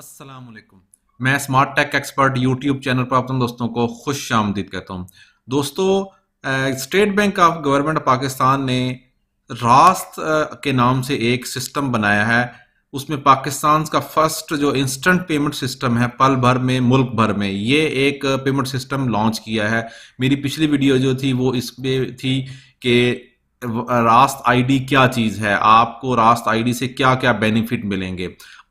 असलम मैं smart tech expert YouTube channel पर अपने दोस्तों को खुश आमदीद कहता हूँ दोस्तों state bank of government Pakistan ने रास्त के नाम से एक सिस्टम बनाया है उसमें पाकिस्तान का फर्स्ट जो इंस्टेंट पेमेंट सिस्टम है पल भर में मुल्क भर में ये एक पेमेंट सिस्टम लॉन्च किया है मेरी पिछली वीडियो जो थी वो इस पे थी कि रास्त आईडी क्या चीज़ है आपको रास्त आईडी से क्या क्या बेनिफिट मिलेंगे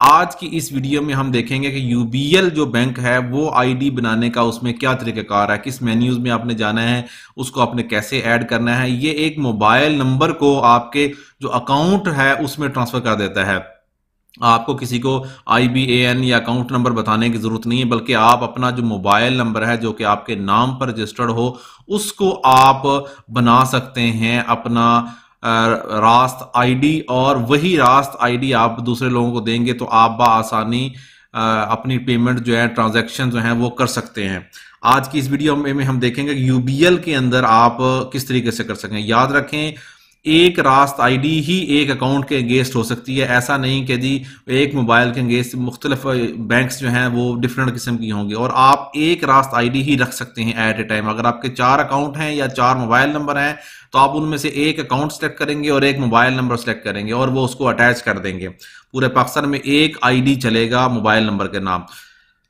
आज की इस वीडियो में हम देखेंगे कि यूबीएल जो बैंक है वो आईडी बनाने का उसमें क्या कार है किस मेन्यूज में आपने जाना है उसको आपने कैसे ऐड करना है ये एक मोबाइल नंबर को आपके जो अकाउंट है उसमें ट्रांसफर कर देता है आपको किसी को आई बी ए एन या अकाउंट नंबर बताने की ज़रूरत नहीं है बल्कि आप अपना जो मोबाइल नंबर है जो कि आपके नाम पर रजिस्टर्ड हो उसको आप बना सकते हैं अपना रास्त आईडी और वही रास्त आईडी आप दूसरे लोगों को देंगे तो आप आसानी अपनी पेमेंट जो है ट्रांजैक्शन जो है वो कर सकते हैं आज की इस वीडियो में हम देखेंगे यूबीएल के अंदर आप किस तरीके से कर सकें याद रखें एक रास्त आईडी ही एक अकाउंट के अगेंस्ट हो सकती है ऐसा नहीं कि जी एक मोबाइल के अगेंस्ट मुख्तलिफ बैंक्स जो हैं वो डिफरेंट किस्म की होंगी और आप एक रास्त आईडी ही रख सकते हैं एट ए टाइम अगर आपके चार अकाउंट हैं या चार मोबाइल नंबर हैं तो आप उनमें से एक अकाउंट सेलेक्ट करेंगे और एक मोबाइल नंबर सेलेक्ट करेंगे और वो उसको अटैच कर देंगे पूरे पाकिस्तान में एक आईडी चलेगा मोबाइल नंबर के नाम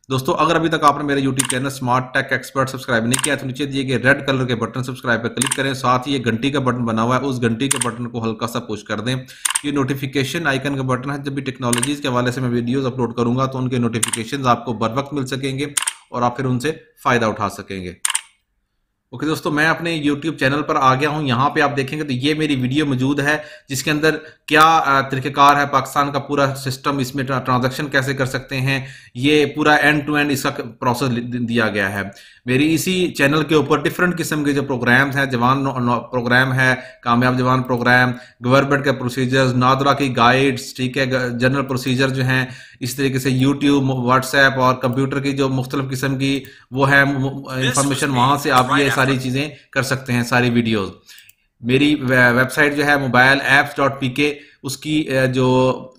दोस्तों अगर अभी तक आपने मेरे YouTube channel smart tech expert subscribe नहीं किया तो नीचे दिए गए रेड कलर के बटन सब्सक्राइब पर क्लिक करें साथ ही ये घंटी का बटन बना हुआ है उस घंटी के बटन को हल्का सा पुश कर दें ये नोटिफिकेशन आइकन का बटन है जब भी टेक्नोलॉजीज के हवाले से मैं वीडियोस अपलोड करूंगा तो उनके नोटिफिकेशन आपको बर वक्त मिल सकेंगे और आप फिर उनसे फायदा उठा सकेंगे ओके okay, दोस्तों मैं अपने YouTube चैनल पर आ गया हूं यहां पे आप देखेंगे तो ये मेरी वीडियो मौजूद है जिसके अंदर क्या तरीक़ेकार है पाकिस्तान का पूरा सिस्टम इसमें ट्रांजैक्शन कैसे कर सकते हैं ये पूरा एंड टू एंड इसका प्रोसेस दिया गया है मेरी इसी चैनल के ऊपर डिफरेंट किस्म के जो प्रोग्राम्स हैं जवान प्रोग्राम है कामयाब जवान प्रोग्राम गवर्नमेंट के प्रोसीजर्स नादरा की गाइड्स ठीक है जनरल प्रोसीजर जो हैं इस तरीके से यूट्यूब व्हाट्सएप और कंप्यूटर की जो मुख्तलिफ किस्म की वो है इंफॉर्मेशन वहां से आप ये सारी चीज़ें कर सकते हैं सारी वीडियोज़ मेरी वेबसाइट जो है मोबाइल एप्स डॉट पी के उसकी जो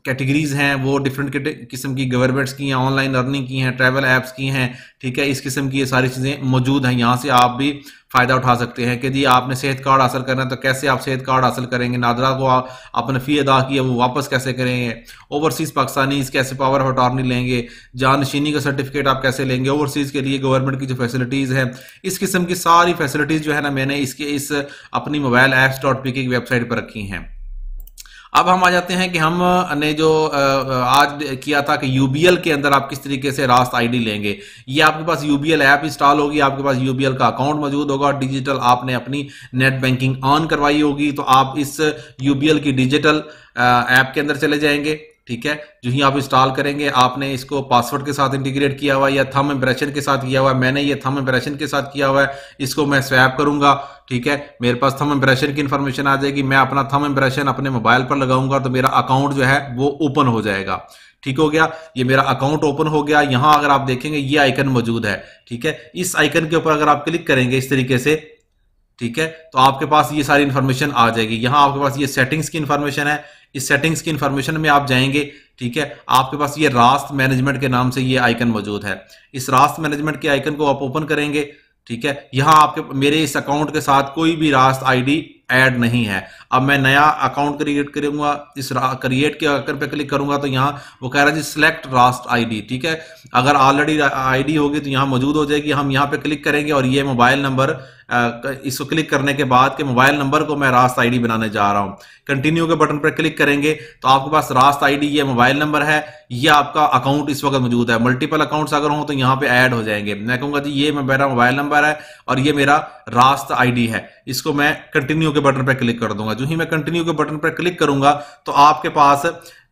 कैटेगरीज हैं वो डिफरेंट किस्म की गवर्नमेंट्स की हैं ऑनलाइन लर्निंग की हैं ट्रैवल ऐप्स की हैं ठीक है इस किस्म की ये सारी चीज़ें मौजूद हैं यहाँ से आप भी फ़ायदा उठा सकते हैं कि जी आपने सेहत कार्ड हासिल करना है तो कैसे आप सेहत कार्ड हासिल करेंगे नादरा को आप, आपने फ़ी अदा किया वो वापस कैसे करेंगे ओवरसीज़ पाकिस्तानी कैसे पावर ऑफ अटॉर्नी लेंगे जानशीनी का सर्टिफिकेट आप कैसे लेंगे ओवरसीज़ के लिए गवर्नमेंट की जो फैसिलिटीज़ हैं इस किस्म की सारी फैसिलिटीज़ जो है ना मैंने इसके इस अपनी मोबाइल ऐप्स डॉट पी की वेबसाइट पर रखी हैं अब हम आ जाते हैं कि हम ने जो आज किया था कि यूबीएल के अंदर आप किस तरीके से रास्ता आईडी लेंगे ये आपके पास यूबीएल ऐप इंस्टॉल होगी आपके पास यूबीएल का अकाउंट मौजूद होगा डिजिटल आपने अपनी नेट बैंकिंग ऑन करवाई होगी तो आप इस यूबीएल की डिजिटल ऐप के अंदर चले जाएंगे ठीक है जो ही आप इंस्टॉल करेंगे आपने इसको पासवर्ड के साथ इंटीग्रेट किया हुआ है या थम इम्प्रेशन के साथ किया हुआ है मैंने ये थम इम्प्रेशन के साथ किया हुआ है इसको मैं स्वैप करूंगा ठीक है मेरे पास थम इम्प्रेशन की इन्फॉर्मेशन आ जाएगी मैं अपना थम इम्प्रेशन अपने मोबाइल पर लगाऊंगा तो मेरा अकाउंट जो है वो ओपन हो जाएगा ठीक हो गया ये मेरा अकाउंट ओपन हो गया यहाँ अगर आप देखेंगे ये आइकन मौजूद है ठीक है इस आइकन के ऊपर अगर आप क्लिक करेंगे इस तरीके से ठीक है तो आपके पास ये सारी इन्फॉर्मेशन आ जाएगी यहाँ आपके पास ये सेटिंग्स की इन्फॉर्मेशन है इस सेटिंग्स की इंफॉर्मेशन में आप जाएंगे ठीक है आपके पास ये रास्त मैनेजमेंट के नाम से ये आइकन मौजूद है इस रास्त मैनेजमेंट के आइकन को आप ओपन करेंगे ठीक है यहाँ आपके मेरे इस अकाउंट के साथ कोई भी रास्त आईडी ऐड नहीं है अब मैं नया अकाउंट क्रिएट करूंगा इस क्रिएट के अगर पे क्लिक करूंगा तो यहाँ वो कह रहा है जी सिलेक्ट रास्ट आईडी ठीक है अगर ऑलरेडी आईडी होगी तो यहाँ मौजूद हो जाएगी हम यहाँ पे क्लिक करेंगे और ये मोबाइल नंबर इसको क्लिक करने के बाद के मोबाइल नंबर को मैं रास्त आईडी बनाने जा रहा हूँ कंटिन्यू के बटन पर क्लिक करेंगे तो आपके पास रास्त आईडी ये मोबाइल नंबर है ये आपका अकाउंट इस वक्त मौजूद है मल्टीपल अकाउंट्स अगर हो तो यहाँ पे ऐड हो जाएंगे मैं कहूँगा जी ये मेरा मोबाइल नंबर है और ये मेरा रास्ता आईडी है इसको मैं कंटिन्यू के के बटन पर क्लिक कर दूंगा जो ही मैं कंटिन्यू के बटन पर क्लिक करूंगा तो आपके पास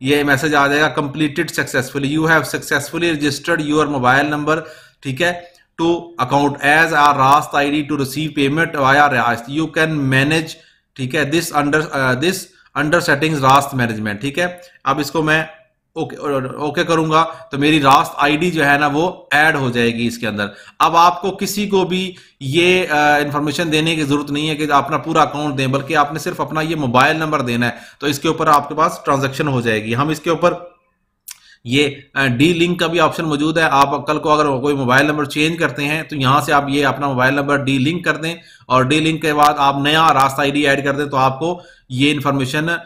ये मैसेज आ जाएगा completed successfully you have successfully registered your mobile number ठीक है to account as are Raast I D to receive payment via Raast you can manage ठीक है this under this under setting Raast management ठीक है अब इसको मैं ओके ओके करूंगा तो मेरी रास्त आईडी जो है ना वो ऐड हो जाएगी इसके अंदर अब आपको किसी को भी ये इंफॉर्मेशन देने की जरूरत नहीं है कि अपना पूरा अकाउंट दें बल्कि आपने सिर्फ अपना ये मोबाइल नंबर देना है तो इसके ऊपर आपके पास ट्रांजेक्शन हो जाएगी हम इसके ऊपर ये डी लिंक का भी ऑप्शन मौजूद है आप कल को अगर कोई मोबाइल नंबर चेंज करते हैं तो यहां से आप ये अपना मोबाइल नंबर डी लिंक कर दें और डी लिंक के बाद आप नया रास्ता आईडी ऐड कर दें तो आपको ये इन्फॉर्मेशन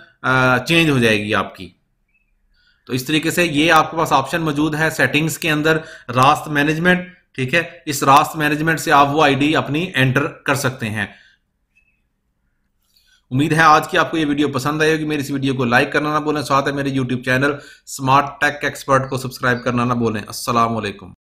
चेंज हो जाएगी आपकी तो इस तरीके से ये आपके पास ऑप्शन मौजूद है सेटिंग्स के अंदर रास्त मैनेजमेंट ठीक है इस रास्त मैनेजमेंट से आप वो आईडी अपनी एंटर कर सकते हैं उम्मीद है आज की आपको ये वीडियो पसंद आई होगी मेरी इस वीडियो को लाइक करना ना बोलें साथ है मेरे YouTube channel smart tech expert को सब्सक्राइब करना ना बोलें असलम